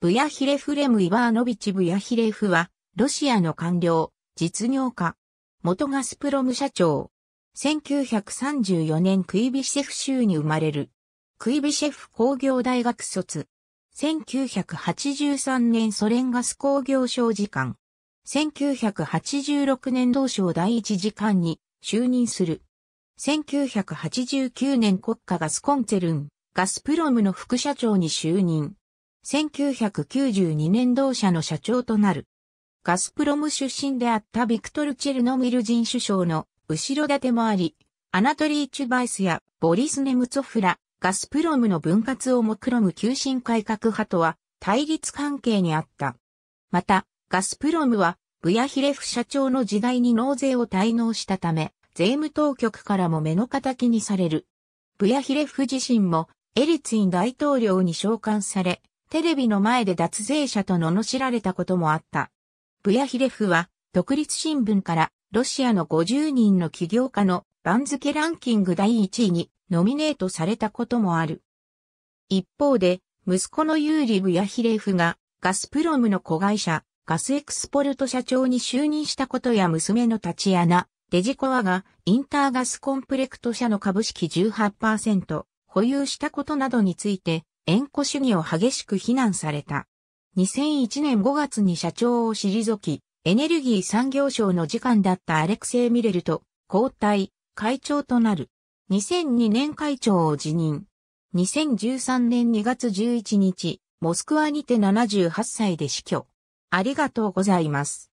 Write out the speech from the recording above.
ブヤヒレフレム・イバーノビチ・ブヤヒレフは、ロシアの官僚、実業家。元ガスプロム社長。1934年クイビシェフ州に生まれる。クイビシェフ工業大学卒。1983年ソ連ガス工業省次官。1986年同省第一次官に就任する。1989年国家ガスコンツェルン、ガスプロムの副社長に就任。1992年同社の社長となる。ガスプロム出身であったビクトル・チェルノミル人首相の後ろ盾もあり、アナトリー・チュバイスやボリス・ネムツォフラ、ガスプロムの分割を目論む急進改革派とは対立関係にあった。また、ガスプロムはブヤヒレフ社長の時代に納税を滞納したため、税務当局からも目の敵にされる。ブヤヒレフ自身もエリツィン大統領に召喚され、テレビの前で脱税者と罵られたこともあった。ブヤヒレフは、独立新聞から、ロシアの50人の起業家の番付ランキング第1位にノミネートされたこともある。一方で、息子のユーリ・ブヤヒレフが、ガスプロムの子会社、ガスエクスポルト社長に就任したことや娘のタチアナ、デジコワが、インターガスコンプレクト社の株式18%保有したことなどについて、縁故主義を激しく非難された。2001年5月に社長を退き、エネルギー産業省の次官だったアレクセイ・ミレルと交代、会長となる。2002年会長を辞任。2013年2月11日、モスクワにて78歳で死去。ありがとうございます。